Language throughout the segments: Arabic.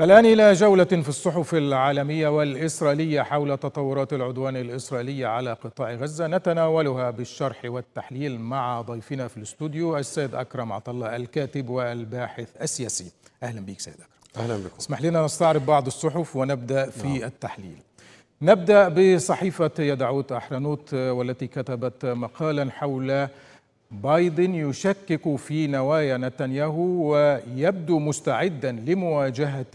الآن إلى جولة في الصحف العالمية والإسرائيلية حول تطورات العدوان الإسرائيلي على قطاع غزة نتناولها بالشرح والتحليل مع ضيفنا في الاستوديو السيد أكرم عطلة الكاتب والباحث السياسي أهلا بك سيد أكرم أهلا بكم اسمح لنا نستعرض بعض الصحف ونبدأ في نعم. التحليل نبدأ بصحيفة يدعوت أحرنوت والتي كتبت مقالا حول بايدن يشكك في نوايا نتنياهو ويبدو مستعدا لمواجهه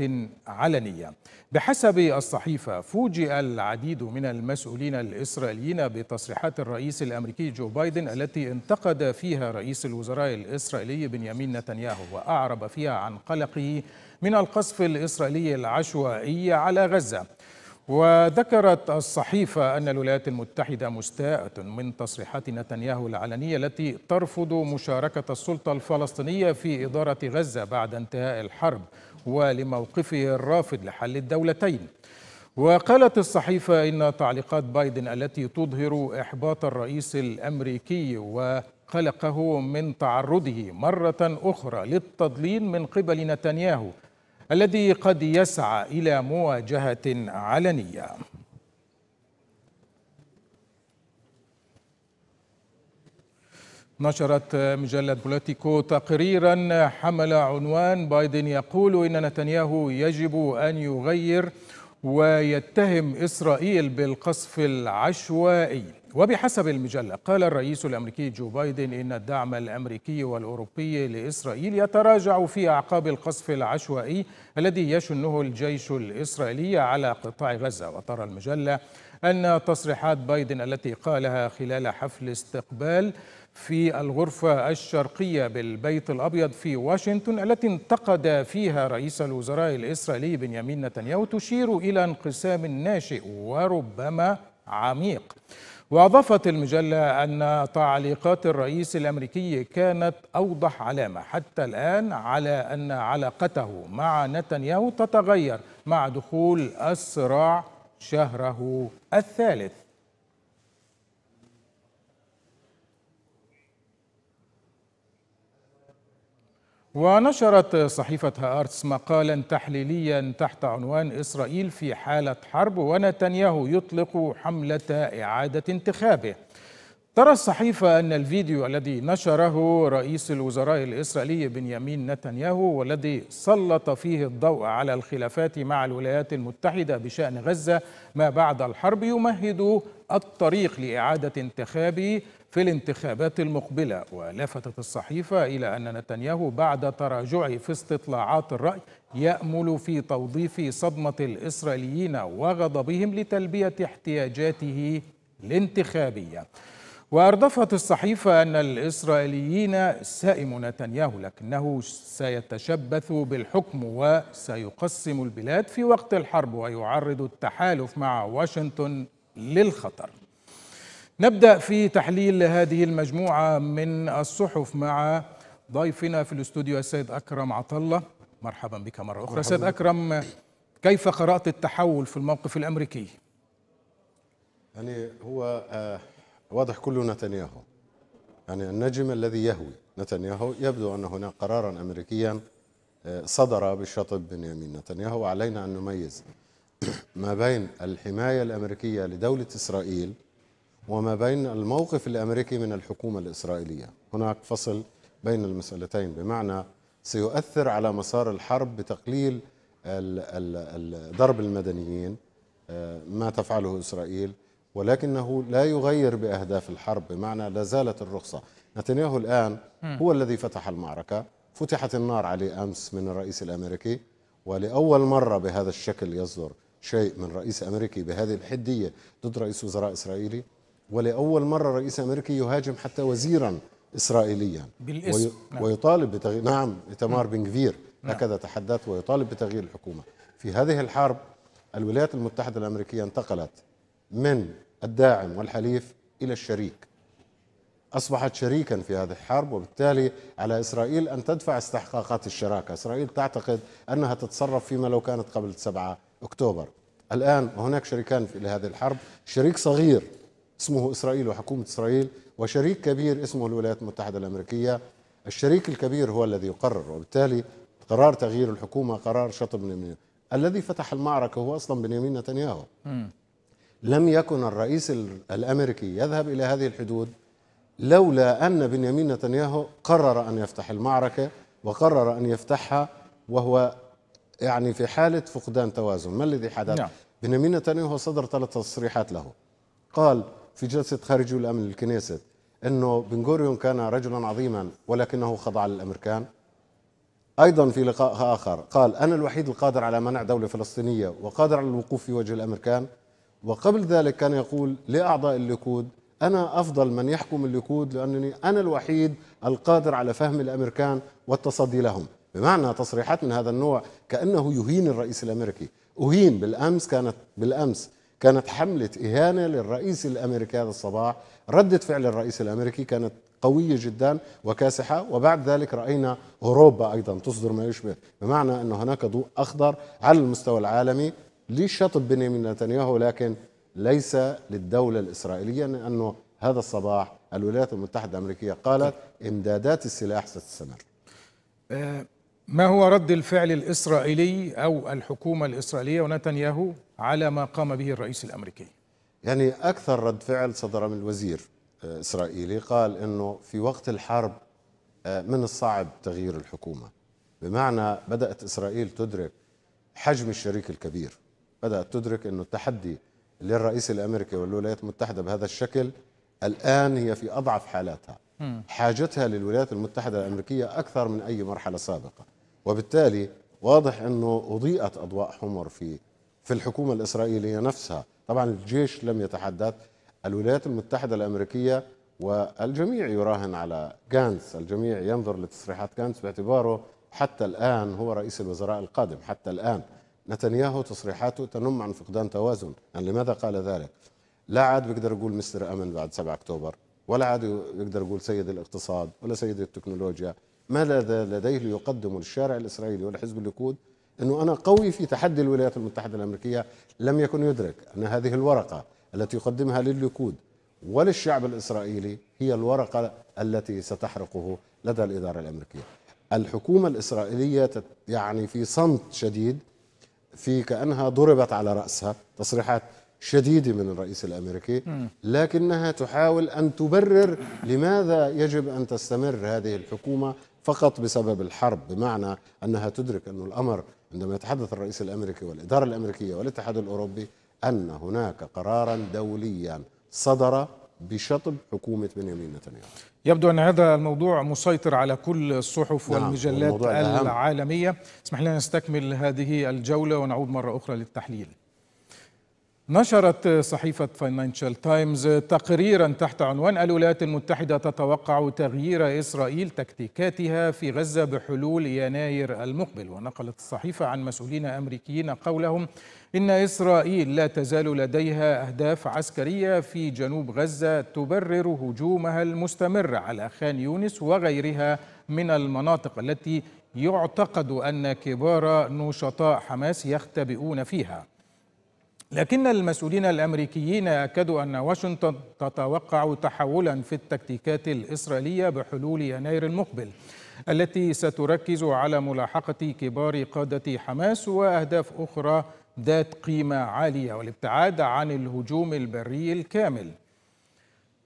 علنيه بحسب الصحيفه فوجئ العديد من المسؤولين الاسرائيليين بتصريحات الرئيس الامريكي جو بايدن التي انتقد فيها رئيس الوزراء الاسرائيلي بنيامين نتنياهو واعرب فيها عن قلقه من القصف الاسرائيلي العشوائي على غزه وذكرت الصحيفة أن الولايات المتحدة مستاءة من تصريحات نتنياهو العلنية التي ترفض مشاركة السلطة الفلسطينية في إدارة غزة بعد انتهاء الحرب ولموقفه الرافض لحل الدولتين وقالت الصحيفة إن تعليقات بايدن التي تظهر إحباط الرئيس الأمريكي وقلقه من تعرضه مرة أخرى للتضليل من قبل نتنياهو الذي قد يسعى إلى مواجهة علنية نشرت مجلة بوليتيكو تقريرا حمل عنوان بايدن يقول إن نتنياهو يجب أن يغير ويتهم إسرائيل بالقصف العشوائي وبحسب المجلة قال الرئيس الأمريكي جو بايدن إن الدعم الأمريكي والأوروبي لإسرائيل يتراجع في أعقاب القصف العشوائي الذي يشنه الجيش الإسرائيلي على قطاع غزة وترى المجلة أن تصريحات بايدن التي قالها خلال حفل استقبال في الغرفة الشرقية بالبيت الأبيض في واشنطن التي انتقد فيها رئيس الوزراء الإسرائيلي بنيامين نتنياهو تشير إلى انقسام ناشئ وربما عميق وأضافت المجلة أن تعليقات الرئيس الأمريكي كانت أوضح علامة حتى الآن على أن علاقته مع نتنياهو تتغير مع دخول الصراع شهره الثالث ونشرت صحيفة هارتس مقالا تحليليا تحت عنوان إسرائيل في حالة حرب ونتنياهو يطلق حملة إعادة انتخابه ترى الصحيفة أن الفيديو الذي نشره رئيس الوزراء الإسرائيلي بنيامين نتنياهو والذي سلط فيه الضوء على الخلافات مع الولايات المتحدة بشأن غزة ما بعد الحرب يمهد الطريق لإعادة انتخاب في الانتخابات المقبلة ولفتت الصحيفة إلى أن نتنياهو بعد تراجعه في استطلاعات الرأي يأمل في توظيف صدمة الإسرائيليين وغضبهم لتلبية احتياجاته الانتخابية وأردفت الصحيفة أن الإسرائيليين سائم نتنياهو لكنه سيتشبث بالحكم وسيقسم البلاد في وقت الحرب ويعرض التحالف مع واشنطن للخطر نبدأ في تحليل هذه المجموعة من الصحف مع ضيفنا في الاستوديو السيد أكرم عطلة مرحبا بك مرة أخرى سيد أكرم كيف قرأت التحول في الموقف الأمريكي؟ يعني هو آه، واضح كله نتنياهو يعني النجم الذي يهوي نتنياهو يبدو أن هناك قرارا أمريكيا آه، صدر بشطب بنيامين نتنياهو علينا أن نميز ما بين الحماية الأمريكية لدولة إسرائيل وما بين الموقف الامريكي من الحكومه الاسرائيليه هناك فصل بين المسالتين بمعنى سيؤثر على مسار الحرب بتقليل ضرب المدنيين آه، ما تفعله اسرائيل ولكنه لا يغير باهداف الحرب بمعنى لا زالت الرخصه نتنياهو الان هو الذي فتح المعركه فتحت النار عليه امس من الرئيس الامريكي ولاول مره بهذا الشكل يصدر شيء من رئيس امريكي بهذه الحديه ضد رئيس وزراء اسرائيلي ولأول مرة رئيس أمريكي يهاجم حتى وزيرا إسرائيليا بالاسم وي... نعم. ويطالب بتغيير نعم إتمار بن بنكفير هكذا نعم. تحدث ويطالب بتغيير الحكومة في هذه الحرب الولايات المتحدة الأمريكية انتقلت من الداعم والحليف إلى الشريك أصبحت شريكا في هذه الحرب وبالتالي على إسرائيل أن تدفع استحقاقات الشراكة إسرائيل تعتقد أنها تتصرف فيما لو كانت قبل 7 أكتوبر الآن هناك شريكان في لهذه الحرب شريك صغير اسمه إسرائيل وحكومة إسرائيل وشريك كبير اسمه الولايات المتحدة الأمريكية الشريك الكبير هو الذي يقرر وبالتالي قرار تغيير الحكومة قرار شطب بنيامين الذي فتح المعركة هو أصلا بنيامين نتنياهو م. لم يكن الرئيس الأمريكي يذهب إلى هذه الحدود لولا أن بنيامين نتنياهو قرر أن يفتح المعركة وقرر أن يفتحها وهو يعني في حالة فقدان توازن ما الذي حدث؟ نعم. بنيامين نتنياهو صدر ثلاث تصريحات له قال في جلسة خارج الأمن للكنيست أنه بنغوريون كان رجلا عظيما ولكنه خضع للأمريكان أيضا في لقاء آخر قال أنا الوحيد القادر على منع دولة فلسطينية وقادر على الوقوف في وجه الأمريكان وقبل ذلك كان يقول لأعضاء الليكود أنا أفضل من يحكم الليكود لأنني أنا الوحيد القادر على فهم الأمريكان والتصدي لهم بمعنى تصريحات من هذا النوع كأنه يهين الرئيس الأمريكي أهين بالأمس كانت بالأمس كانت حملة إهانة للرئيس الأمريكي هذا الصباح ردة فعل الرئيس الأمريكي كانت قوية جدا وكاسحة وبعد ذلك رأينا أوروبا أيضا تصدر ما يشبه بمعنى أن هناك ضوء أخضر على المستوى العالمي لشطب بنيامين نتنياهو لكن ليس للدولة الإسرائيلية لأنه هذا الصباح الولايات المتحدة الأمريكية قالت طيب. إمدادات السلاح ستستمر آه، ما هو رد الفعل الإسرائيلي أو الحكومة الإسرائيلية ونتنياهو على ما قام به الرئيس الأمريكي؟ يعني أكثر رد فعل صدر من الوزير آه، إسرائيلي قال أنه في وقت الحرب آه، من الصعب تغيير الحكومة بمعنى بدأت إسرائيل تدرك حجم الشريك الكبير بدأت تدرك أنه التحدي للرئيس الأمريكي والولايات المتحدة بهذا الشكل الآن هي في أضعف حالاتها حاجتها للولايات المتحدة الأمريكية أكثر من أي مرحلة سابقة وبالتالي واضح انه اضيئت اضواء حمر في في الحكومه الاسرائيليه نفسها طبعا الجيش لم يتحدث الولايات المتحده الامريكيه والجميع يراهن على جانس الجميع ينظر لتصريحات جانس باعتباره حتى الان هو رئيس الوزراء القادم حتى الان نتنياهو تصريحاته تنم عن فقدان توازن يعني لماذا قال ذلك لا عاد بيقدر يقول مستر امن بعد 7 اكتوبر ولا عاد يقدر يقول سيد الاقتصاد ولا سيد التكنولوجيا ماذا لديه ليقدم للشارع الإسرائيلي ولحزب الليكود أنه أنا قوي في تحدي الولايات المتحدة الأمريكية لم يكن يدرك أن هذه الورقة التي يقدمها للليكود وللشعب الإسرائيلي هي الورقة التي ستحرقه لدى الإدارة الأمريكية الحكومة الإسرائيلية يعني في صمت شديد في كأنها ضربت على رأسها تصريحات شديده من الرئيس الامريكي لكنها تحاول ان تبرر لماذا يجب ان تستمر هذه الحكومه فقط بسبب الحرب بمعنى أنها تدرك أن الأمر عندما يتحدث الرئيس الأمريكي والإدارة الأمريكية والاتحاد الأوروبي أن هناك قرارا دوليا صدر بشطب حكومة بنيامين نتنياهو يبدو أن هذا الموضوع مسيطر على كل الصحف نعم والمجلات العالمية اسمح لنا نستكمل هذه الجولة ونعود مرة أخرى للتحليل نشرت صحيفة فاينانشال تايمز تقريرا تحت عنوان الولايات المتحدة تتوقع تغيير إسرائيل تكتيكاتها في غزة بحلول يناير المقبل ونقلت الصحيفة عن مسؤولين أمريكيين قولهم إن إسرائيل لا تزال لديها أهداف عسكرية في جنوب غزة تبرر هجومها المستمر على خان يونس وغيرها من المناطق التي يعتقد أن كبار نشطاء حماس يختبئون فيها لكن المسؤولين الامريكيين اكدوا ان واشنطن تتوقع تحولا في التكتيكات الاسرائيليه بحلول يناير المقبل التي ستركز على ملاحقه كبار قاده حماس واهداف اخرى ذات قيمه عاليه والابتعاد عن الهجوم البري الكامل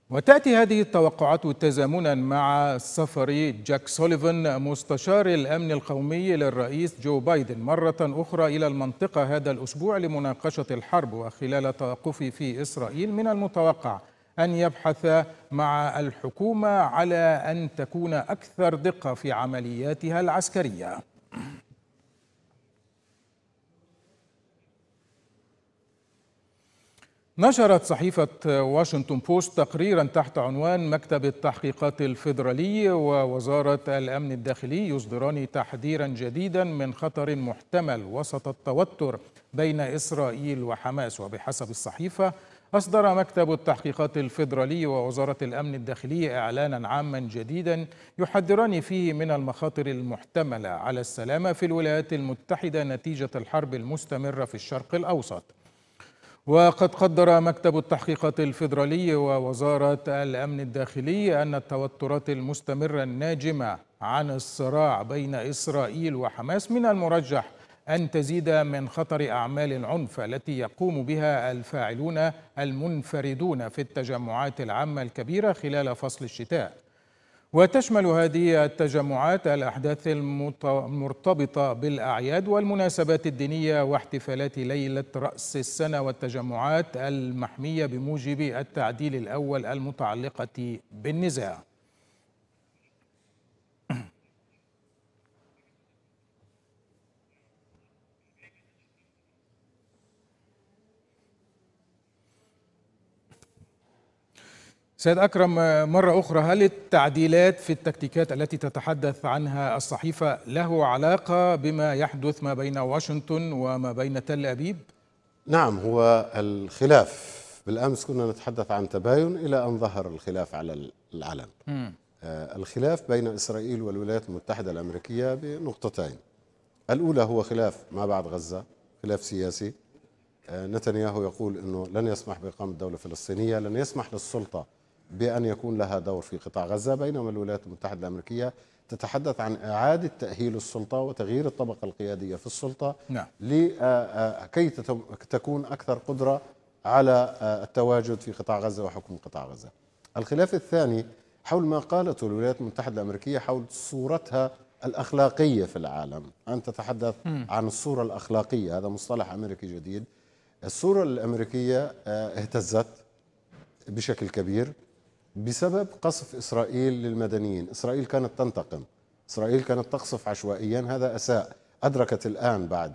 وتأتي هذه التوقعات تزامنا مع سفر جاك سوليفان مستشار الأمن القومي للرئيس جو بايدن مرة أخرى إلى المنطقة هذا الأسبوع لمناقشة الحرب وخلال توقفه في إسرائيل من المتوقع أن يبحث مع الحكومة على أن تكون أكثر دقة في عملياتها العسكرية نشرت صحيفة واشنطن بوست تقريرا تحت عنوان مكتب التحقيقات الفيدرالي ووزارة الأمن الداخلي يصدران تحذيرا جديدا من خطر محتمل وسط التوتر بين إسرائيل وحماس وبحسب الصحيفة أصدر مكتب التحقيقات الفيدرالي ووزارة الأمن الداخلي إعلانا عاما جديدا يحذران فيه من المخاطر المحتملة على السلامة في الولايات المتحدة نتيجة الحرب المستمرة في الشرق الأوسط وقد قدر مكتب التحقيقات الفيدرالي ووزارة الأمن الداخلي أن التوترات المستمرة الناجمة عن الصراع بين إسرائيل وحماس من المرجح أن تزيد من خطر أعمال العنف التي يقوم بها الفاعلون المنفردون في التجمعات العامة الكبيرة خلال فصل الشتاء وتشمل هذه التجمعات الأحداث المرتبطة بالأعياد والمناسبات الدينية واحتفالات ليلة رأس السنة والتجمعات المحمية بموجب التعديل الأول المتعلقة بالنزاع سيد أكرم مرة أخرى هل التعديلات في التكتيكات التي تتحدث عنها الصحيفة له علاقة بما يحدث ما بين واشنطن وما بين تل أبيب؟ نعم هو الخلاف بالأمس كنا نتحدث عن تباين إلى أن ظهر الخلاف على العلن آه الخلاف بين إسرائيل والولايات المتحدة الأمريكية بنقطتين الأولى هو خلاف ما بعد غزة خلاف سياسي آه نتنياهو يقول أنه لن يسمح بإقامة دولة فلسطينية لن يسمح للسلطة بأن يكون لها دور في قطاع غزة بينما الولايات المتحدة الأمريكية تتحدث عن إعادة تأهيل السلطة وتغيير الطبقة القيادية في السلطة نعم. لكي آه، آه، تكون أكثر قدرة على آه، التواجد في قطاع غزة وحكم قطاع غزة الخلاف الثاني حول ما قالته الولايات المتحدة الأمريكية حول صورتها الأخلاقية في العالم أن تتحدث عن الصورة الأخلاقية هذا مصطلح أمريكي جديد الصورة الأمريكية اهتزت بشكل كبير بسبب قصف إسرائيل للمدنيين إسرائيل كانت تنتقم إسرائيل كانت تقصف عشوائيا هذا أساء أدركت الآن بعد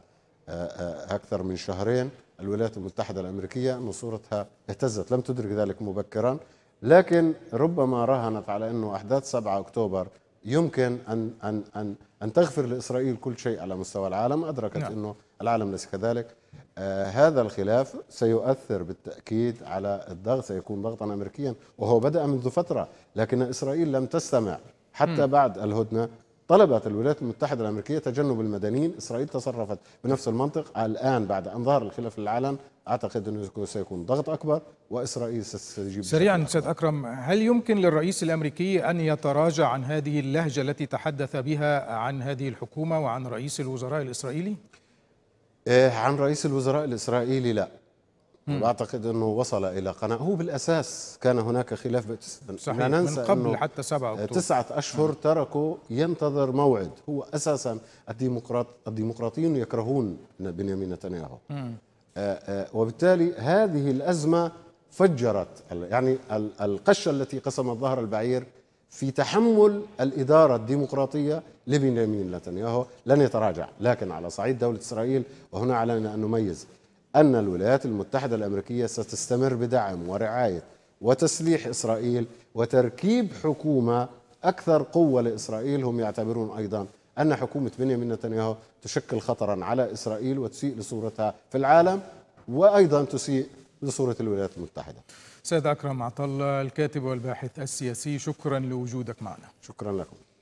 آه، آه، أكثر من شهرين الولايات المتحدة الأمريكية أن صورتها اهتزت لم تدرك ذلك مبكرا لكن ربما راهنت على أنه أحداث 7 أكتوبر يمكن أن, أن, أن, أن تغفر لإسرائيل كل شيء على مستوى العالم أدركت نعم. أنه العالم ليس كذلك آه، هذا الخلاف سيؤثر بالتأكيد على الضغط سيكون ضغطا أمريكيا وهو بدأ منذ فترة لكن إسرائيل لم تستمع حتى م. بعد الهدنة طلبت الولايات المتحدة الأمريكية تجنب المدنيين إسرائيل تصرفت بنفس المنطق الآن بعد أن ظهر الخلاف العلن أعتقد أنه سيكون ضغط أكبر وإسرائيل ستستجيب سريعا سيد أكرم هل يمكن للرئيس الأمريكي أن يتراجع عن هذه اللهجة التي تحدث بها عن هذه الحكومة وعن رئيس الوزراء الإسرائيلي؟ إيه، عن رئيس الوزراء الإسرائيلي لا أعتقد أنه وصل إلى قناعة هو بالأساس كان هناك خلاف صحيح. لا ننسى من قبل حتى 7 أكتوبر تسعة أشهر مم. تركوا ينتظر موعد هو أساسا الديمقراط الديمقراطيين يكرهون بنيامين نتنياهو آه، آه، وبالتالي هذه الأزمة فجرت يعني القشة التي قسمت ظهر البعير في تحمل الإدارة الديمقراطية لبنيامين نتنياهو لن يتراجع لكن على صعيد دولة إسرائيل وهنا علينا أن نميز أن الولايات المتحدة الأمريكية ستستمر بدعم ورعاية وتسليح إسرائيل وتركيب حكومة أكثر قوة لإسرائيل هم يعتبرون أيضا أن حكومة بنيامين نتنياهو تشكل خطرا على إسرائيل وتسيء لصورتها في العالم وأيضا تسيء لصورة الولايات المتحدة سيد أكرم عطلة الكاتب والباحث السياسي شكرا لوجودك معنا شكرا لكم